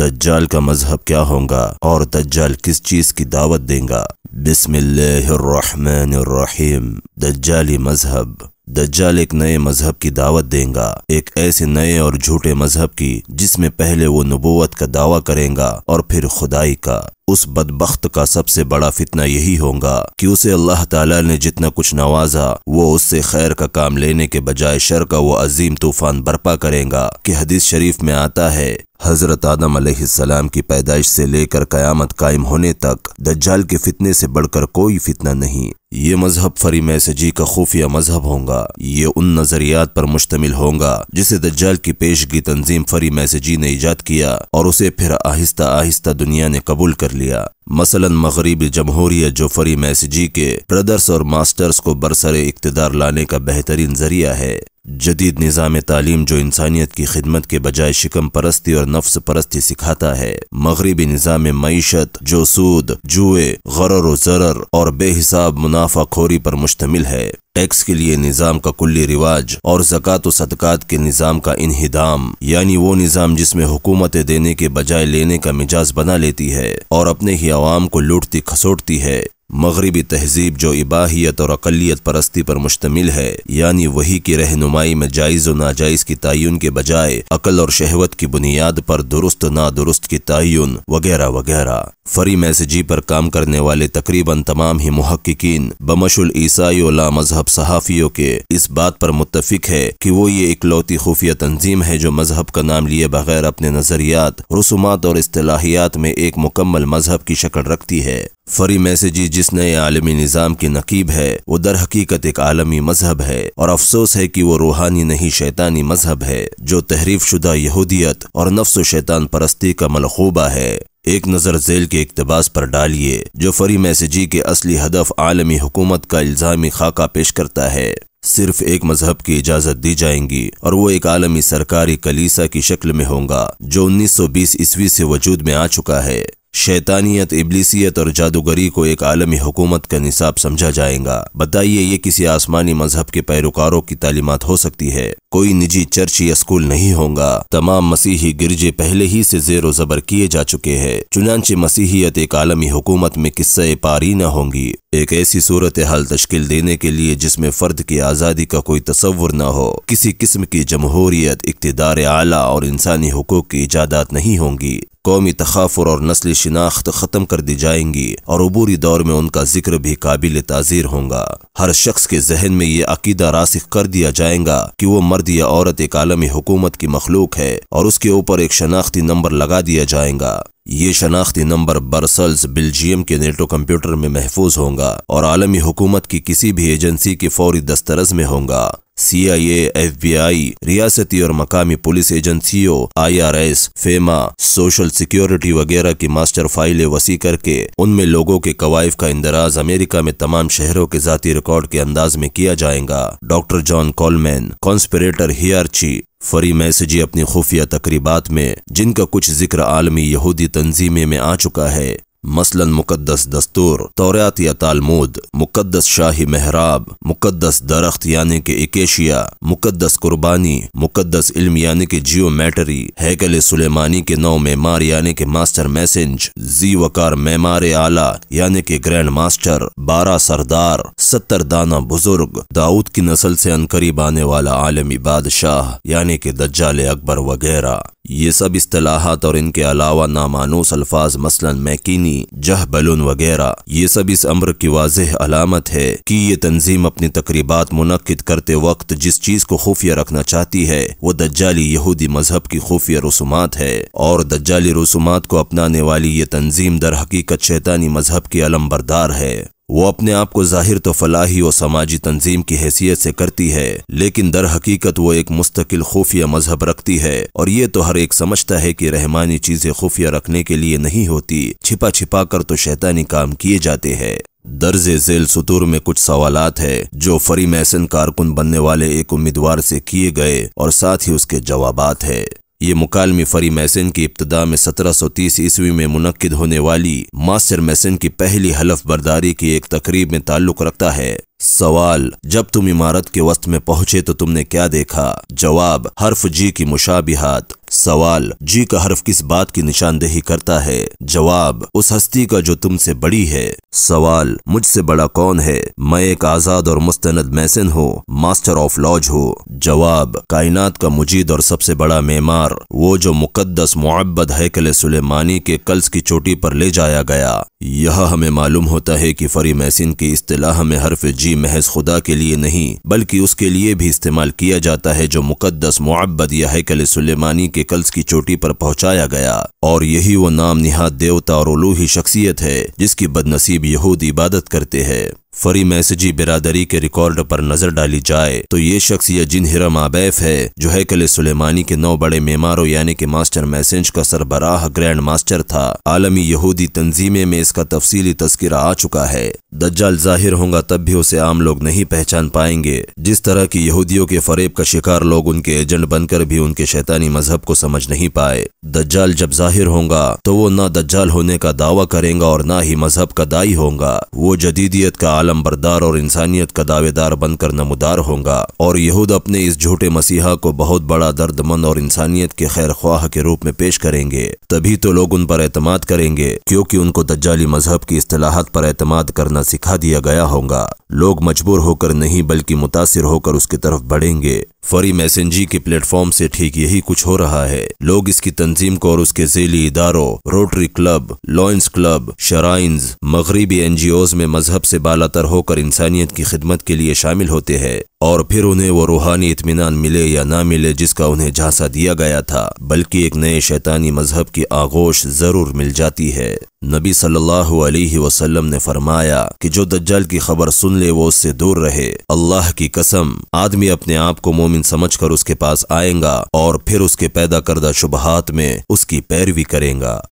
दज्जाल का मजहब क्या होगा और दज्जाल किस चीज़ की दावत देगा बिस्मिल्लाहिर्रहमानिर्रहीम दज्जाली मजहब दज्जाल एक नए मजहब की दावत देगा एक ऐसे नए और झूठे मजहब की जिसमें पहले वो नबोवत का दावा करेगा और फिर खुदाई का उस बदबخت का सबसे बड़ा फितना यही होगा कि उसे अल्लाह ताला ने जितना कुछ नवाजा वो उससे खैर का काम लेने के बजाय शर का वो अजीम तूफान बर्पा करेगा कि हदीस शरीफ में आता है हज़रत आदम सलाम की पैदाइश से लेकर क़यामत कायम होने तक दज्जाल के फितने से बढ़कर कोई फितना नहीं ये मजहब फरी मैसेजी का खुफिया मजहब होगा ये उन नजरियात पर मुश्तमिल होगा जिसे दज्जाल की पेशगी तंजीम फरी मैसेजी ने ईजाद किया और उसे फिर आहिस्ता आहिस्ता दुनिया ने कबूल कर लिया मसलन मगरबी जमहूरियत जो फरी मैसेजी के ब्रदर्स और मास्टर्स को बरसर इकतदार लाने का बेहतरीन जरिया है जदीद निज़ाम तालीम जो इंसानियत की खिदमत के बजाय शिकम परस्ती और नफ्स परस्ती सिखाता है मगरबी निज़ाम मीशत जो सूद जुए गर जरर और बेहिसाब मुनाफा खोरी पर मुश्तमिल है टैक्स के लिए निज़ाम का कुल्ली रिवाज और जक़ात सदक़ात के निज़ाम का इनहदाम यानी वो निज़ाम जिसमें हुकूमतें देने के बजाय लेने का मिजाज बना लेती है और अपने ही आवाम को लूटती खसोटती है मगरबी तहजीब जो इबाहियत और अकलीत परस्ती पर मुश्तमिल है यानी वही की रहनुमाई में जायज़ व नाजायज़ की तयन के बजाय अकल और शहवत की बुनियाद पर दुरुस्त नादुरुस्त की तयन वगैरह वगैरह फरी मैसेजी पर काम करने वाले तकरीबन तमाम ही महक्कीन बमशुल ईसाई ला मजहब सहाफ़ियों के इस बात पर मुतफिक है कि वो ये इकलौती खुफिया तंजीम है जो मजहब का नाम लिए बगैर अपने नज़रियात रसूमात और असलाहियात में एक मुकम्मल मजहब की शक्ल रखती है फरी मैसेजी जिस नए आलमी निज़ाम की नकीब है वो दर हकीकत एक आलमी मजहब है और अफसोस है कि वो रूहानी नहीं शैतानी मजहब है जो तहरीफ शुदा यहूदियत और नफ्स शैतान परस्ती का मलखूबा है एक नज़र जेल के इकतबास पर डालिए जो फरी मैसेजी के असली हदफ आलमी हुकूमत का इल्ज़ामी खाका पेश करता है सिर्फ एक मजहब की इजाज़त दी जाएंगी और वो एक आलमी सरकारी कलीसा की शक्ल में होगा जो 1920 ईस्वी से वजूद में आ चुका है शैतानियत इबलीसियत और जादूगरी को एक आलमी हुकूमत का निसाब समझा जाएगा बताइए ये किसी आसमानी मजहब के पैरोकारों की तालीमत हो सकती है कोई निजी चर्च या स्कूल नहीं होगा तमाम मसीही गिरजे पहले ही से जेरो जबर किए जा चुके हैं चुनाचे मसीहियत एक आलमी हुकूमत में किस्से पारी न होंगी एक ऐसी सूरत हाल तश्किल देने के लिए जिसमें फ़र्द की आज़ादी का कोई तस्वुर न हो किसी किस्म की जमहूरियत इकतदार आला और इंसानी हकूक़ की इजादात नहीं होंगी कौमी तखाफुर और नस्ली शिनाख्त ख़त्म कर दी जाएंगी और अबूरी दौर में उनका जिक्र भी काबिल ताज़ीर होगा हर शख्स के जहन में ये अकीदा रासिक कर दिया जाएगा कि वो मर्द या औरत एक आलमी हुकूमत की मखलूक है और उसके ऊपर एक शनाख्ती नंबर लगा दिया जाएगा ये शनाख्ती नंबर बरसल्स बेल्जियम के नेटो कंप्यूटर में महफूज होगा और आलमी हुकूमत की किसी भी एजेंसी के फौरी दस्तरस में होगा सी आई एफ बी आई रियासती और मकामी पुलिस एजेंसियों I R S FEMA social security वगैरह की मास्टर फाइलें वसी करके उनमें लोगों के कवायफ का इंदराज अमेरिका में तमाम शहरों के जाती रिकॉर्ड के अंदाज में किया जाएगा doctor John Coleman conspirator hierarchy फरी मैसेजी अपनी खुफिया तकरीबात में जिनका कुछ जिक्र आलमी यहूदी तंजीमे में आ चुका है मसलन मुकदस दस्तूर तौरात या तालमूद मुकदस शाही मेहराब मुकदस दरख्त यानि के एकेशिया मुकदस कुर्बानी मुकदस इल्म के जियो मैटरी हैकल सुलेमानी के नौ मेमार यानी के मास्टर मैसेंज जी वकार मेमार आला यानि के ग्रैंड मास्टर बारह सरदार सत्तर दाना बुजुर्ग दाऊद की नस्ल से अनकरीब आने वाला आलमी बादशाह यानि के दज्जाल अकबर वगैरह ये सब असलाहत और इनके अलावा नामानूस अल्फाज मसलन मैकीनी जह बलून वगैरह ये सब इस अम्र की वाजह अलामत है कि ये तंजीम अपनी तकरीबा मुनद करते वक्त जिस चीज़ को खुफिया रखना चाहती है वो दज्जाली यहूदी मजहब की खुफिया रसूमात है और दज्जाली रसूमात को अपनाने वाली ये तंजीम दर हकीकत शैतानी मजहब की अलम बरदार है वो अपने आप को जाहिर तो फलाही और समाजी तंजीम की हैसियत से करती है लेकिन दर हकीकत वो एक मुस्तकिल खुफिया मजहब रखती है और ये तो हर एक समझता है कि रहमानी चीजें खुफिया रखने के लिए नहीं होती छिपा छिपा कर तो शैतानी काम किए जाते हैं दर्ज झेल सतूर में कुछ सवाल है जो फरी मैसन कारकुन बनने वाले एक उम्मीदवार से किए गए और साथ ही उसके जवाब है ये मुकालमी फरी मैसन की इब्तदा में 1730 ईस्वी में मुनद होने वाली मास्टर मैसन की पहली हलफ बर्दारी की एक तकरीब में ताल्लुक़ रखता है सवाल जब तुम इमारत के वस्त में पहुंचे तो तुमने क्या देखा जवाब हर्फ जी की मुशाबिहात सवाल जी का हर्फ किस बात की निशानदेही करता है जवाब उस हस्ती का जो तुमसे बड़ी है सवाल मुझसे बड़ा कौन है मैं एक आजाद और मुस्तंद मैसन हूँ मास्टर ऑफ लॉज हो जवाब कायनात का मुजीद और सबसे बड़ा मेमार वो जो मुकदस मुआबद हैकल सुलेमानी के कल्स की चोटी पर ले जाया गया यह हमें मालूम होता है कि फरी मैसिन की असलाह में हरफ जी महज खुदा के लिए नहीं बल्कि उसके लिए भी इस्तेमाल किया जाता है जो मुकदस मुआबद या हैकल सुलेमानी के कल्स की चोटी पर पहुंचाया गया और यही वो नाम निहाद देवता और उलूही शख्सियत है जिसकी बदनसीब यहूद इबादत करते हैं फरी मैसेजी बिरादरी के रिकॉर्ड पर नजर डाली जाए तो ये शख्स या जिन हिरम आबैफ है जो कले सुलेमानी के नौ बड़े मेमारों यानी कि मास्टर मैसेज का सरबराह ग्रैंड मास्टर था आलमी यहूदी तंजीमे में इसका तफसीली तस्करा आ चुका है दज्जाल जाहिर होगा तब भी उसे आम लोग नहीं पहचान पाएंगे जिस तरह की यहूदियों के फरेब का शिकार लोग उनके एजेंट बनकर भी उनके शैतानी मजहब को समझ नहीं पाए दज्जाल जब जाहिर होगा तो वो ना दज्जाल होने का दावा करेगा और ना ही मजहब का दाई होगा वो जदीदियत का आलम बरदार और इंसानियत का दावेदार बनकर नमदार होगा और यहूद अपने इस झूठे मसीहा को बहुत बड़ा दर्दमंद और इंसानियत के खैर ख्वाह के रूप में पेश करेंगे तभी तो लोग उन पर एतमाद करेंगे क्योंकि उनको दज्जाली मजहब की असलाहत पर एतमाद करना सिखा दिया गया होगा लोग मजबूर होकर नहीं बल्कि मुतासर होकर उसकी तरफ बढ़ेंगे फरी मैसेजी के प्लेटफॉर्म से ठीक यही कुछ हो रहा है लोग इसकी तंजीम को और उसके जेली इदारों Rotary Club Lions Club Shriners मगरबी ओज में मजहब से बालातर होकर इंसानियत की खिदमत के लिए शामिल होते हैं और फिर उन्हें वो रूहानी इतमान मिले या ना मिले जिसका उन्हें झांसा दिया गया था बल्कि एक नए शैतानी मजहब की आगोश जरूर मिल जाती है नबी सल्लल्लाहु अलैहि वसल्लम ने फरमाया कि जो दज्जाल की खबर सुन ले वो उससे दूर रहे अल्लाह की कसम आदमी अपने आप को मोमिन समझ कर उसके पास आएगा और फिर उसके पैदा करदा शुभहात में उसकी पैरवी करेगा